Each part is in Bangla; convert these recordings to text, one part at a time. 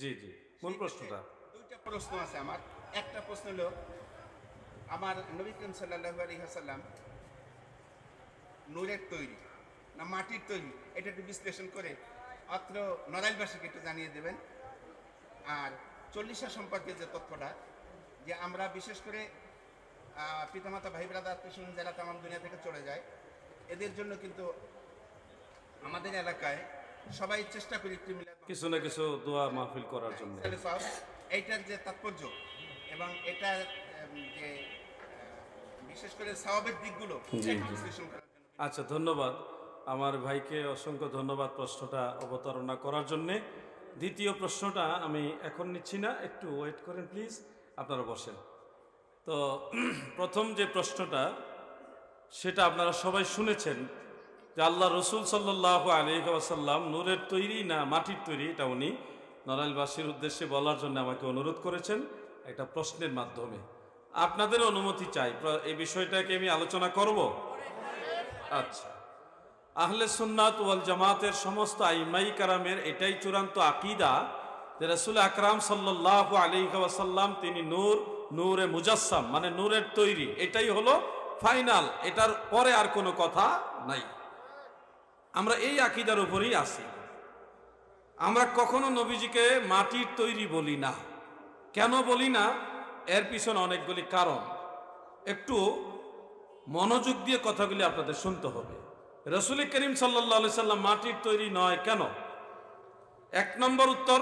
জি জি কোন প্রশ্নটা দুইটা প্রশ্ন আছে আমার একটা প্রশ্ন হলো আমার নবী করিম সাল্লাল্লাহু আলাইহি ওয়াসাল্লাম নূরের তৈরি না মাটির তৈরি এটা একটু বিশ্লেষণ করে অত্র নড়াইলবাসীকে একটু জানিয়ে দেবেন আর চল্লিশা সম্পর্কে যে তথ্যটা যে আমরা বিশেষ করে পিতামাতা ভাই ব্রাদার আত্মীয় যারা তামাম দুনিয়া থেকে চলে যায় এদের জন্য কিন্তু আমাদের এলাকায় সবাই চেষ্টা করি একটি কিছু না কিছু দোয়া মাহফিল করার জন্য এইটার যে তাৎপর্য এবং এটা যে বিশেষ করে স্বাভাবিক দিকগুলো আচ্ছা ধন্যবাদ আমার ভাইকে অসংখ্য ধন্যবাদ প্রশ্নটা অবতারণা করার জন্যে দ্বিতীয় প্রশ্নটা আমি এখন নিচ্ছি না একটু ওয়েট করেন প্লিজ আপনারা বসেন তো প্রথম যে প্রশ্নটা সেটা আপনারা সবাই শুনেছেন যে আল্লাহ রসুল সাল্লাহ আলহাসাল্লাম নূরের তৈরি না মাটির তৈরি এটা উনি নড়াইলবাসীর উদ্দেশ্যে বলার জন্য আমাকে অনুরোধ করেছেন একটা প্রশ্নের মাধ্যমে আপনাদের অনুমতি চাই এই বিষয়টাকে আমি আলোচনা করব আচ্ছা আহলে সুন্নাত ওয়াল জামাতের সমস্ত আইমাই কারামের এটাই চূড়ান্ত আকিদা যে রসুল আকরাম সাল্লাহ আলিহাসাল্লাম তিনি নূর নূরে মুজাসসাম মানে নূরের তৈরি এটাই হলো ফাইনাল এটার পরে আর কোনো কথা নাই আমরা এই আকিদার উপরেই আছি আমরা কখনো নবীজিকে মাটির তৈরি বলি না কেন বলি না এর পিছনে অনেকগুলি কারণ একটু মনোযোগ দিয়ে কথাগুলি আপনাদের শুনতে হবে রসুল করিম সাল্লি সাল্লাম মাটির তৈরি নয় কেন এক নম্বর উত্তর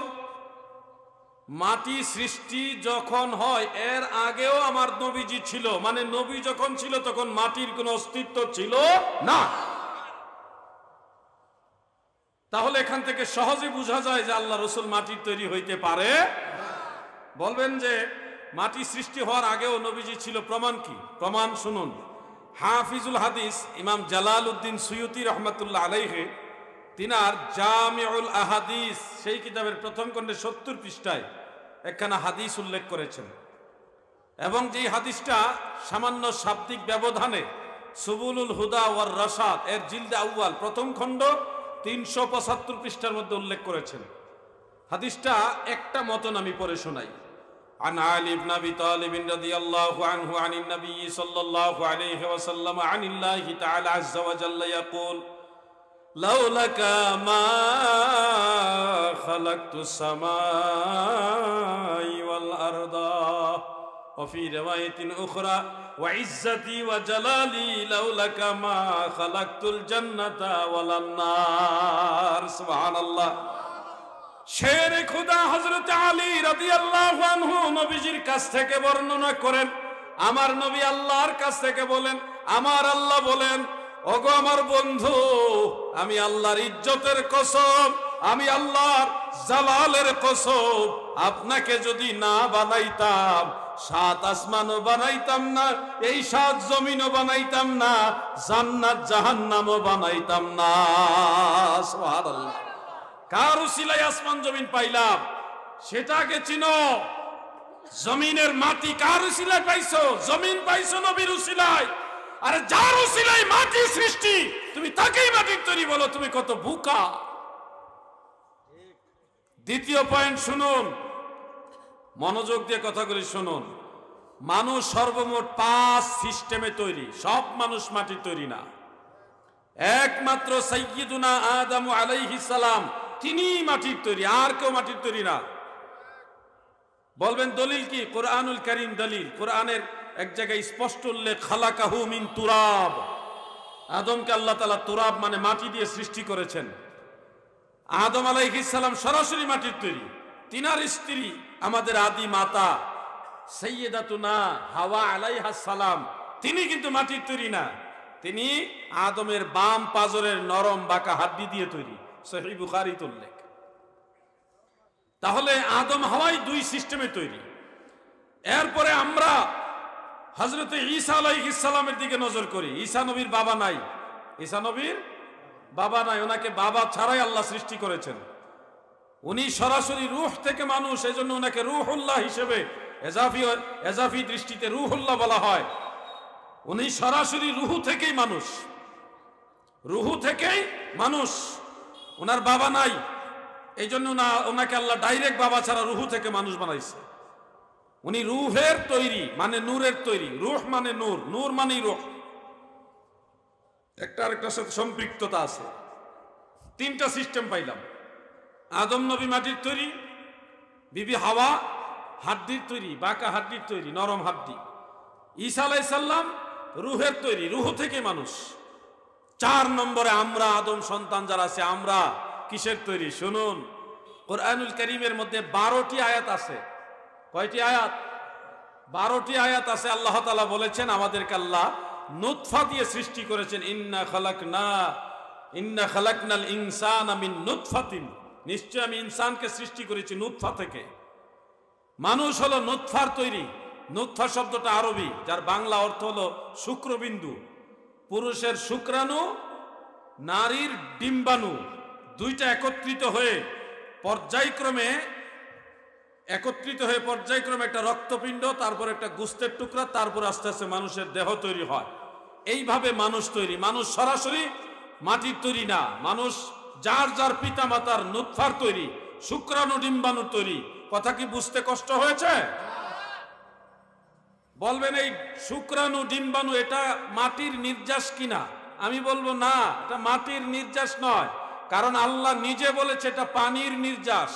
মাটি সৃষ্টি যখন হয় এর আগেও আমার নবীজি ছিল মানে নবী যখন ছিল তখন মাটির কোনো অস্তিত্ব ছিল না তাহলে এখান থেকে সহজে বোঝা যায় যে আল্লাহ রসুল মাটির তৈরি হইতে পারে বলবেন যে মাটি সৃষ্টি হওয়ার আগেও নবীজি ছিল প্রমাণ কি প্রমাণ শুনুন হাফিজুল হাদিস ইমাম জালাল উদ্দিন সৈয়দি রহমতুল্লাহ আলাইহে তিনার জামিউল আহাদিস সেই কিতাবের প্রথম খণ্ডে সত্তর পৃষ্ঠায় একখানা হাদিস উল্লেখ করেছেন এবং যে হাদিসটা সামান্য শাব্দিক ব্যবধানে সুবুলুল হুদা ওয়ার রসাদ এর জিলদা আউয়াল প্রথম খণ্ড তিনশো পঁচাত্তর পৃষ্ঠার মধ্যে উল্লেখ করেছেন হাদিসটা একটা মতন আমি পরে শোনাই عن علي بن ابي طالب رضي الله عنه عن النبي صلى الله عليه وسلم عن الله تعالى عز وجل يقول لولك ما خلقت السماء والارض وفي رواية أخرى وعزتي وجلالي لولاك ما خلقت الجنة ولا النار سبحان الله শের খুদা হজরত আলী রাজি আল্লাহ নবীজির কাছ থেকে বর্ণনা করেন আমার নবী আল্লাহর কাছ থেকে বলেন আমার আল্লাহ বলেন ওগো আমার বন্ধু আমি আল্লাহর ইজ্জতের কসম আমি আল্লাহর জালালের কসম আপনাকে যদি না বানাইতাম সাত আসমানও বানাইতাম না এই সাত জমিনও বানাইতাম না জান্নাত জাহান্নামও বানাইতাম না সুবহানাল্লাহ কার আসমান জমিন পাইলাম সেটাকে চিনো জমিনের মাটি কার উসিলায় পাইছো জমিন পাইছো নবীর উসিলাই আরে যার উসিলাই মাটি সৃষ্টি তুমি তাকেই মাটির তৈরি বলো তুমি কত বুকা দ্বিতীয় পয়েন্ট শুনুন মনোযোগ দিয়ে কথাগুলি শুনুন মানুষ সর্বমোট পাঁচ সিস্টেমে তৈরি সব মানুষ মাটি তৈরি না একমাত্র সৈয়দুনা আদাম আলাইহি সালাম তিনি মাটির তৈরি আর কেউ মাটির তৈরি না বলবেন দলিল কি কোরআনুল করিম দলিল কোরআনের এক জায়গায় স্পষ্ট উল্লেখ খালাকাহু মিন তুরাব আদমকে আল্লাহ তালা তুরাব মানে মাটি দিয়ে সৃষ্টি করেছেন আদম আলাইহিস সালাম সরাসরি মাটির তৈরি তিনার স্ত্রী আমাদের আদি মাতা সৈয়দাতুনা হাওয়া আলাইহা সালাম তিনি কিন্তু মাটির তৈরি না তিনি আদমের বাম পাজরের নরম বাঁকা হাড্ডি দিয়ে তৈরি সহি বুখারিত উল্লেখ তাহলে আদম হাওয়াই দুই সিস্টেমে তৈরি এরপরে আমরা হজরত ঈসা আলাইহ ইসালামের দিকে নজর করি ঈসা নবীর বাবা নাই ঈসা নবীর বাবা নাই ওনাকে বাবা ছাড়াই আল্লাহ সৃষ্টি করেছেন উনি সরাসরি রুহ থেকে মানুষ এই জন্য ওনাকে রুহুল্লাহ হিসেবে এজাফি এজাফি দৃষ্টিতে রুহুল্লাহ বলা হয় উনি সরাসরি রুহু থেকেই মানুষ রুহু থেকেই মানুষ ওনার বাবা নাই এই জন্য না ওনাকে আল্লাহ ডাইরেক্ট বাবা ছাড়া রুহু থেকে মানুষ বানাইছে উনি রুহের তৈরি মানে নূরের তৈরি রুহ মানে নূর নূর মানেই রুহ একটা আরেকটার সাথে সম্পৃক্ততা আছে তিনটা সিস্টেম পাইলাম আদম নবী মাটির তৈরি বিবি হাওয়া হাড্ডির তৈরি বাঁকা হাড্ডির তৈরি নরম হাড্ডি ঈসা আলাইসাল্লাম রুহের তৈরি রুহ থেকে মানুষ চার নম্বরে আমরা আদম সন্তান যারা আছে আমরা কিসের তৈরি শুনুন কোরআনুল করিমের মধ্যে বারোটি আয়াত আছে কয়টি আয়াত বারোটি আয়াত আছে আল্লাহ তালা বলেছেন আমাদেরকে আল্লাহ নুৎফা দিয়ে সৃষ্টি করেছেন ইন্না খালাক না ইন্না খালাক নাল ইনসান আমিন নুৎফাতিন নিশ্চয় আমি ইনসানকে সৃষ্টি করেছি নুৎফা থেকে মানুষ হলো নুৎফার তৈরি নুৎফা শব্দটা আরবি যার বাংলা অর্থ হলো শুক্রবিন্দু পুরুষের শুক্রাণু নারীর ডিম্বাণু দুইটা একত্রিত হয়ে পর্যায়ক্রমে একত্রিত হয়ে পর্যায়ক্রমে একটা রক্তপিণ্ড তারপর একটা গুস্তের টুকরা তারপর আস্তে আস্তে মানুষের দেহ তৈরি হয় এইভাবে মানুষ তৈরি মানুষ সরাসরি মাটির তৈরি না মানুষ যার যার পিতা মাতার নুৎফার তৈরি শুক্রাণু ডিম্বাণু তৈরি কথা কি বুঝতে কষ্ট হয়েছে বলবেন এই শুক্রাণু ডিম্বাণু এটা মাটির নির্যাস কিনা আমি বলবো না এটা মাটির নির্যাস নয় কারণ আল্লাহ নিজে বলেছে এটা পানির নির্যাস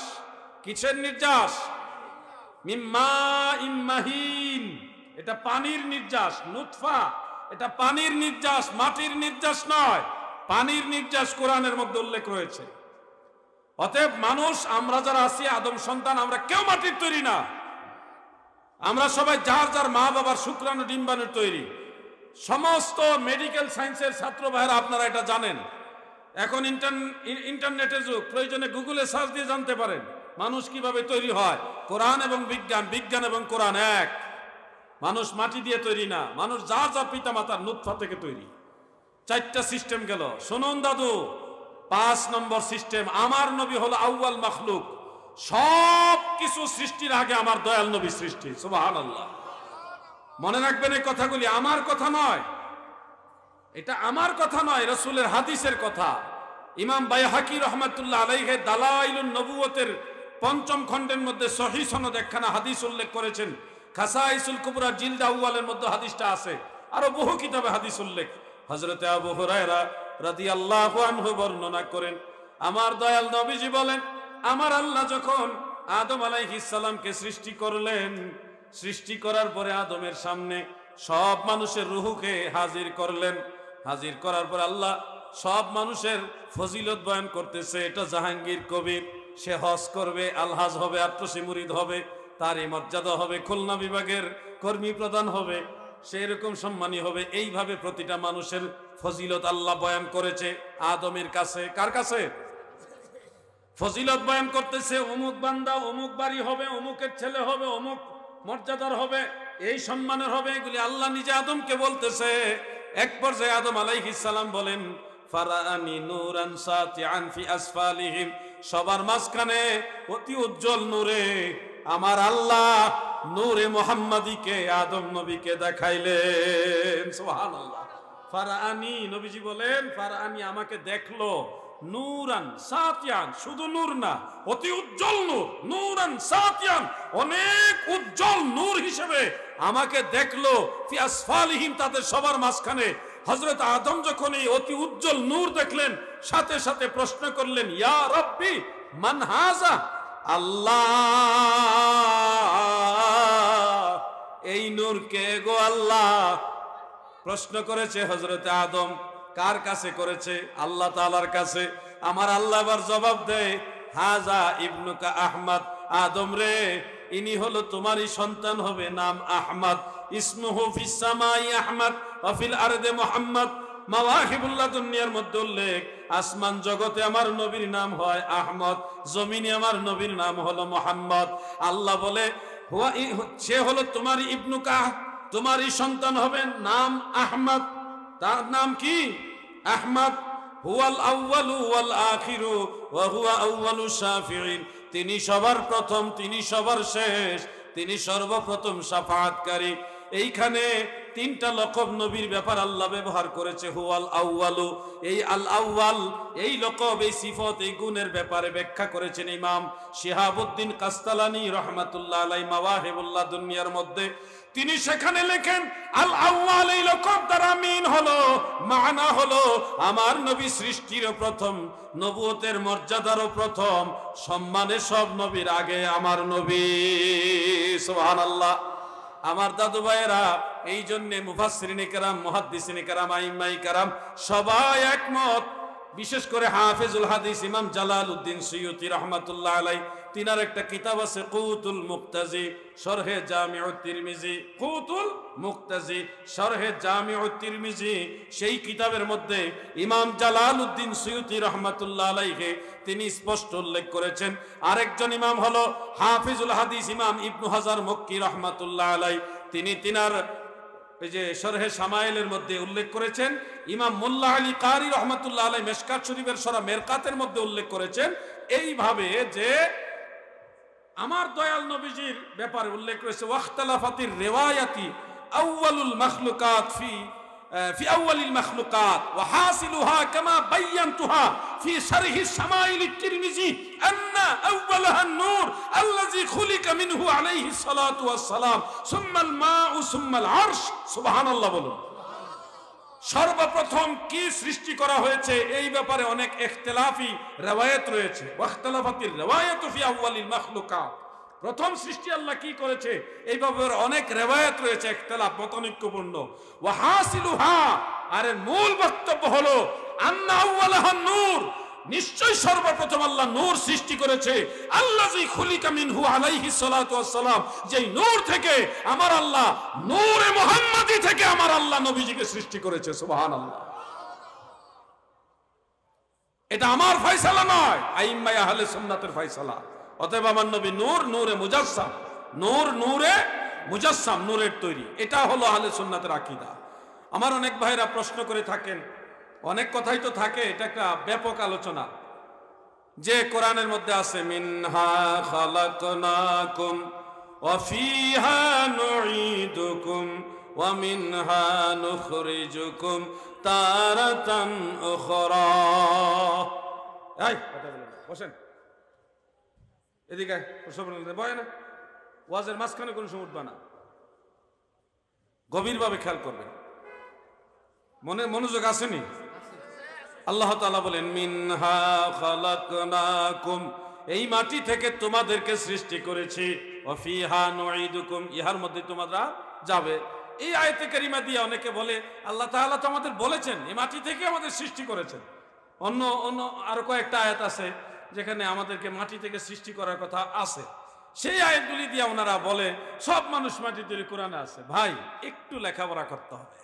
কিসের নির্যাস ইম্মাহীন এটা পানির নির্যাস নুৎফা এটা পানির নির্যাস মাটির নির্যাস নয় পানির নির্যাস কোরআনের মধ্যে উল্লেখ রয়েছে অতএব মানুষ আমরা যারা আছি আদম সন্তান আমরা কেউ মাটির তৈরি না আমরা সবাই যার যার মা বাবার শুক্রাণু ডিম্বাণুর তৈরি সমস্ত মেডিকেল সায়েন্সের ছাত্র ভাইরা আপনারা এটা জানেন এখন ইন্টারনেটের যুগ প্রয়োজনে গুগলে সার্চ দিয়ে জানতে পারেন মানুষ কিভাবে তৈরি হয় কোরআন এবং বিজ্ঞান বিজ্ঞান এবং কোরআন এক মানুষ মাটি দিয়ে তৈরি না মানুষ যা যা মাতার নুৎফা থেকে তৈরি চারটা সিস্টেম গেল শুনুন দাদু পাঁচ নম্বর সিস্টেম আমার নবী হলো আউয়াল মখলুক সব কিছু সৃষ্টির আগে আমার দয়াল নবী সৃষ্টি সুবাহান আল্লাহ মনে রাখবেন এই কথাগুলি আমার কথা নয় এটা আমার কথা নয় রসুলের হাদিসের কথা ইমাম বাইহাকি রহমতুল্লাহ আলাইহে দালাইল নবুয়তের পঞ্চম খণ্ডের মধ্যে সহি সনদ একখানা হাদিস উল্লেখ করেছেন খাসাইসুল কুবুরা জিলদা উওয়ালের মধ্যে হাদিসটা আছে আরো বহু কিতাবে হাদিস উল্লেখ হজরত আবু হরাইরা রাতি আল্লাহ আনহু বর্ণনা করেন আমার দয়াল নবীজি বলেন আমার আল্লাহ যখন আদম আলাইহিসালামকে সৃষ্টি করলেন সৃষ্টি করার পরে আদমের সামনে সব মানুষের রুহুকে হাজির করলেন হাজির করার পর আল্লাহ সব মানুষের ফজিলত বয়ন করতেছে এটা জাহাঙ্গীর কবির সে হজ করবে আলহাজ হবে আত্মসিমুরিদ হবে হবে এই মর্যাদা হবে খুলনা বিভাগের কর্মী প্রধান হবে সেই রকম সম্মানী হবে এইভাবে প্রতিটা মানুষের ফজিলত আল্লাহ বয়ান করেছে আদমের কাছে কার কাছে ফজিলত বয়ান করতেছে অমুক বান্দা অমুক বাড়ি হবে অমুকের ছেলে হবে অমুক মর্যাদার হবে এই সম্মানের হবে এগুলি আল্লাহ নিজে আদমকে বলতেছে এক পর্যায়ে আদম সালাম বলেন সবার মাঝখানে অতি উজ্জ্বল নূরে আমার আল্লাহ নূরে মোহাম্মদীকে আদম নবীকে দেখাইলেন সোহান ফারানি নবীজি বলেন ফারানি আমাকে দেখলো নূরান সাতিয়ান শুধু নূর না অতি উজ্জ্বল নূর নূরান সাতিয়ান অনেক উজ্জ্বল নূর হিসেবে আমাকে দেখলো ফিয়াসফালিহীন তাদের সবার মাঝখানে হজরত আদম যখন এই অতি উজ্জ্বল নূর দেখলেন সাথে সাথে প্রশ্ন করলেন ইয়া রব্বি মানহাজা আল্লাহ এই নূর কে গো আল্লাহ প্রশ্ন করেছে হজরত আদম কার কাছে করেছে আল্লাহ তালার কাছে আমার আল্লাহ আবার জবাব দেয় হাজা ইবনুকা আহমদ আদম রে ইনি হলো তোমারই সন্তান হবে নাম আহমদ মোহাম্মদ উল্লেখ আসমান জগতে নাম হয় আহমদ নাম মোহাম্মদ আল্লাহ বলে সে হলো তোমার ইবনুকাহ তোমারই সন্তান হবে নাম আহমদ তার নাম কি আহমদ হুয়াল তিনি সবার প্রথম তিনি সবার শেষ তিনি সর্বপ্রথম সাফাৎকারী এইখানে তিনটা লকব নবীর ব্যাপার আল্লাহ ব্যবহার করেছে হুয়াল আউ্বালু এই আল আউ্বাল এই লকব এই সিফত এই গুণের ব্যাপারে ব্যাখ্যা করেছেন ইমাম শেহাবুদ্দিন কাস্তালানি রহমাতুল্লাহ আলাই মাওয়াহেবুল্লাহ দুনিয়ার মধ্যে তিনি সেখানে লেখেন আল আউ্বাল এই লকব দ্বারা মিন হলো মানা হলো আমার নবী সৃষ্টিরও প্রথম নবুয়তের মর্যাদারও প্রথম সম্মানে সব নবীর আগে আমার নবী সোহান আল্লাহ আমার দাদু ভাইয়েরা এই জন্যে মুফাসরিনে কারাম মহাদ্দিসিনে কারাম আইমাই কারাম সবাই একমত বিশেষ করে হাফিজুল হাদিস ইমাম জালাল উদ্দিন সৈয়দি রহমতুল্লাহ আলাই তিনার একটা কিতাব আছে কৌতুল মুক্তাজি সরহে জামি ও তিরমিজি কৌতুল মুক্তাজি সরহে জামি ও তিরমিজি সেই কিতাবের মধ্যে ইমাম জালাল উদ্দিন সৈয়দি রহমতুল্লাহ আলাইহে তিনি স্পষ্ট উল্লেখ করেছেন আরেকজন ইমাম হল হাফিজুল হাদিস ইমাম ইবনু হাজার মক্কি রহমতুল্লাহ আলাই তিনি তিনার এই যে সরহে সামাইলের মধ্যে উল্লেখ করেছেন ইমাম মোল্লা আলী কারি রহমতুল্লাহ আলাই মেশকাত শরীফের সরা মেরকাতের মধ্যে উল্লেখ করেছেন এইভাবে যে আমার দয়াল নবীজির ব্যাপারে উল্লেখ রয়েছে ওয়াখতালাফাতির রেওয়ায়াতি আউয়ালুল মখলুকাত ফি في أول المخلوقات وحاصلها كما بينتها في شرح شمائل الترمذي أن أولها النور الذي خلق منه عليه الصلاة والسلام ثم الماء ثم العرش سبحان الله بلون সর্বপ্রথম কি সৃষ্টি করা হয়েছে এই ব্যাপারে অনেক এখতলাফি রেওয়ায়ত রয়েছে ওয়াখতলাফাতির রেওয়ায়ত ফি আউয়ালিল প্রথম সৃষ্টি আল্লাহ কি করেছে এই ব্যাপারে অনেক রেওয়ায়ত রয়েছে একতলাফ মতনৈক্যপূর্ণ ওয়াহাসিলুহা আরে মূল বক্তব্য হলো আন্না আউয়ালাহান নূর নিশ্চয় সর্বপ্রথম আল্লাহ নূর সৃষ্টি করেছে আল্লাহ মিনহু আলাইহি সালাম যেই নূর থেকে আমার আল্লাহ নূরে মোহাম্মদি থেকে আমার আল্লাহ নবীজিকে সৃষ্টি করেছে সুবাহান আল্লাহ এটা আমার ফয়সালা নয় আইম্মাই আহলে সুন্নাতের ফয়সালা অতএব আমার নবী নূর নূরে মুজাসসাম নূর নূরে মুজাসসাম নূরের তৈরি এটা হলো আহলে সুন্নাতের আকীদা আমার অনেক ভাইরা প্রশ্ন করে থাকেন অনেক কথাই তো থাকে এটা একটা ব্যাপক আলোচনা যে কোরআনের মধ্যে আছে মিনহা খালাকনাকুম ওয়া ফিহা নুঈদুকুম ওয়া মিনহা নুখরিজুকুম তারাতান উখরা এই কথা বলেন বসেন এদিকে প্রসবন বয় না ওয়াজের মাঝখানে কোনো সময় উঠবা না গভীরভাবে খেয়াল করবেন মনে মনোযোগ আসেনি আল্লাহ তালা বলেন মিনহা খালাকুম এই মাটি থেকে তোমাদেরকে সৃষ্টি করেছি অফিহা ইহার মধ্যে তোমরা যাবে এই আয়তে কারিমা দিয়ে অনেকে বলে আল্লাহ তাহলে তো আমাদের বলেছেন এই মাটি থেকে আমাদের সৃষ্টি করেছেন অন্য অন্য আরো কয়েকটা আয়াত আছে যেখানে আমাদেরকে মাটি থেকে সৃষ্টি করার কথা আছে সেই আয়াতগুলি দিয়ে ওনারা বলে সব মানুষ মাটি তৈরি কোরআনে আছে ভাই একটু লেখাপড়া করতে হবে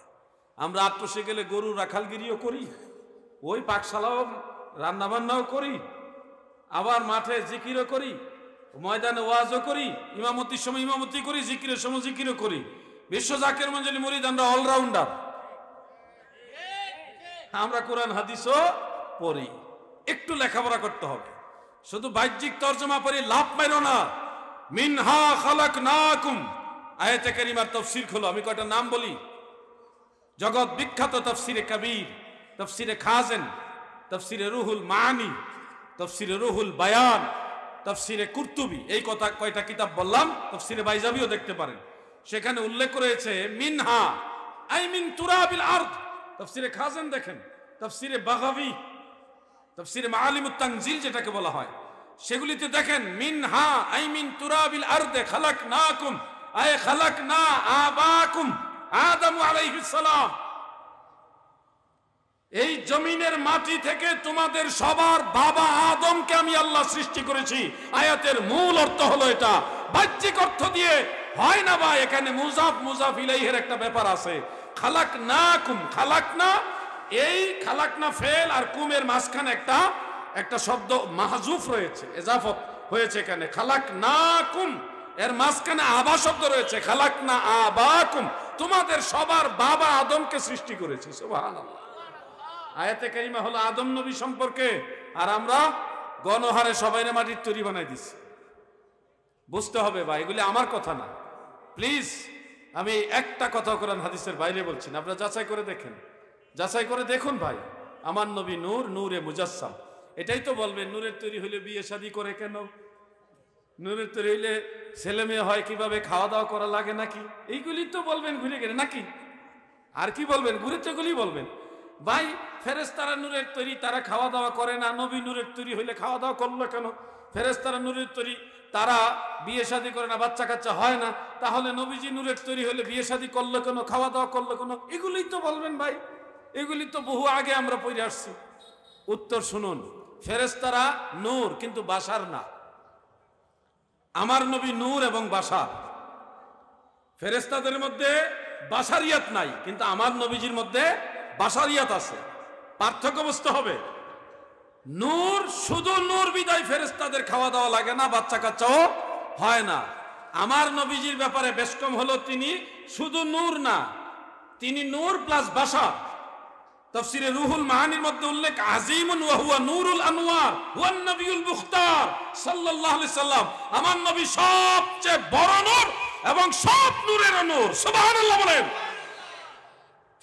আমরা আত্মসে গেলে গরু রাখালগিরিও করি ওই পাকশালাও রান্নাবান্নাও করি আবার মাঠে জিকিরও করি ময়দানে ওয়াজও করি ইমামতির সময় ইমামতি করি জিকিরের সময় জিকিরও করি বিশ্ব জাকের মঞ্জলি মরিদানরা অলরাউন্ডার আমরা কোরআন হাদিসও পড়ি একটু লেখাপড়া করতে হবে শুধু বাহ্যিক তর্জমা পড়ি লাভ পাইল না মিনহা খালাক নাকুম আয়াতে কারিমার তফসির খোলো আমি কয়টা নাম বলি জগৎ বিখ্যাত তফসিরে কবির তফসিরে খাজেন তফসিরে রুহুল মানি তফসিরে রুহুল বায়ান তফসিরে কুর্তুবি এই কথা কয়টা কিতাব বললাম তফসিরে বাইজাবিও দেখতে পারেন সেখানে উল্লেখ করেছে মিনহা আই মিন তুরাবিল আর্থ তফসিরে খাজেন দেখেন তফসিরে বাগাবি তফসিরে মালিম তানজিল যেটাকে বলা হয় সেগুলিতে দেখেন মিনহা আই মিন তুরাবিল আর্দে খালাক না কুম আয় খালাক না আবাকুম আদম আলাইহিস সালাম এই জমিনের মাটি থেকে তোমাদের সবার বাবা আদমকে আমি আল্লাহ সৃষ্টি করেছি আয়াতের মূল অর্থ হলো এটা বাহ্যিক অর্থ দিয়ে হয় না বা এখানে মুজাফ মুজাফ ইলাইহের একটা ব্যাপার আছে খালাক না কুম খালাক না এই খালাক না ফেল আর কুমের মাঝখানে একটা একটা শব্দ মাহজুফ রয়েছে এজাফত হয়েছে এখানে খালাক না কুম এর মাঝখানে আবা শব্দ রয়েছে খালাক না আবা কুম তোমাদের সবার বাবা আদমকে সৃষ্টি করেছি সুবহানাল্লাহ আয়াতে কারিমা হলো আদম নবী সম্পর্কে আর আমরা গণহারে সবাই মাটির তৈরি বানাই দিছি বুঝতে হবে ভাই এগুলি আমার কথা না প্লিজ আমি একটা কথা কোরআন হাদিসের বাইরে বলছি না আপনারা যাচাই করে দেখেন যাচাই করে দেখুন ভাই আমার নবী নূর নূরে মুজাসসাম এটাই তো বলবেন নূরের তৈরি হলে বিয়ে শাদি করে কেন নূরের তৈরি হইলে ছেলে মেয়ে হয় কিভাবে খাওয়া দাওয়া করা লাগে নাকি এইগুলি তো বলবেন ঘুরে গেলে নাকি আর কি বলবেন ঘুরে তো এগুলি বলবেন ভাই ফেরেস্তারা নূরের তৈরি তারা খাওয়া দাওয়া করে না নবী নূরের তৈরি হইলে খাওয়া দাওয়া করলো কেন ফেরেস্তারা নূরের তৈরি তারা বিয়ে শাদী করে না বাচ্চা কাচ্চা হয় না তাহলে নবীজি নূরের তৈরি হলে বিয়ে শাদী করলো কেন খাওয়া দাওয়া করলো কেন এগুলি তো বলবেন ভাই এগুলি তো বহু আগে আমরা পড়ে আসছি উত্তর শুনুন ফেরেস্তারা নূর কিন্তু বাসার না আমার নবী নূর এবং বাসার ফেরেস্তাদের মধ্যে বাসারিয়াত নাই কিন্তু আমার নবীজির মধ্যে বাসারিয়াত আছে পার্থক্য বুঝতে হবে নূর শুধু নূর বিদায় ফেরেস্তাদের খাওয়া দাওয়া লাগে না বাচ্চা কাচ্চাও হয় না আমার নবীজির ব্যাপারে বেশ কম হলো তিনি শুধু নূর না তিনি নূর প্লাস বাসা তফসিরে রুহুল মাহানির মধ্যে উল্লেখ আজিম ওয়াহুয়া নূরুল আনোয়ার ওয়ান নবীউল মুখতার সাল্লাল্লাহু আলাইহি সাল্লাম আমার নবী সবচেয়ে বড় নূর এবং সব নূরের নূর সুবহানাল্লাহ বলেন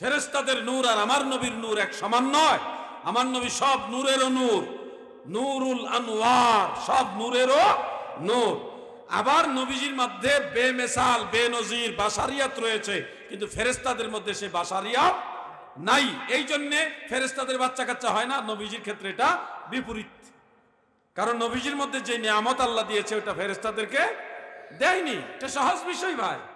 ফেরেস্তাদের নূর আর আমার নবীর নূর এক সমান নয় আমার নবী সব নূরেরও নূর নূরুল আনোয়ার সব নূরেরও নূর আবার নবীজির মধ্যে বেমেসাল বেনজির বাসারিয়াত রয়েছে কিন্তু ফেরেস্তাদের মধ্যে সে বাসারিয়াত নাই এই জন্যে ফেরেস্তাদের বাচ্চা কাচ্চা হয় না নবীজির ক্ষেত্রে এটা বিপরীত কারণ নবীজির মধ্যে যে নিয়ামত আল্লাহ দিয়েছে ওটা ফেরেস্তাদেরকে দেয়নি এটা সহজ বিষয় ভাই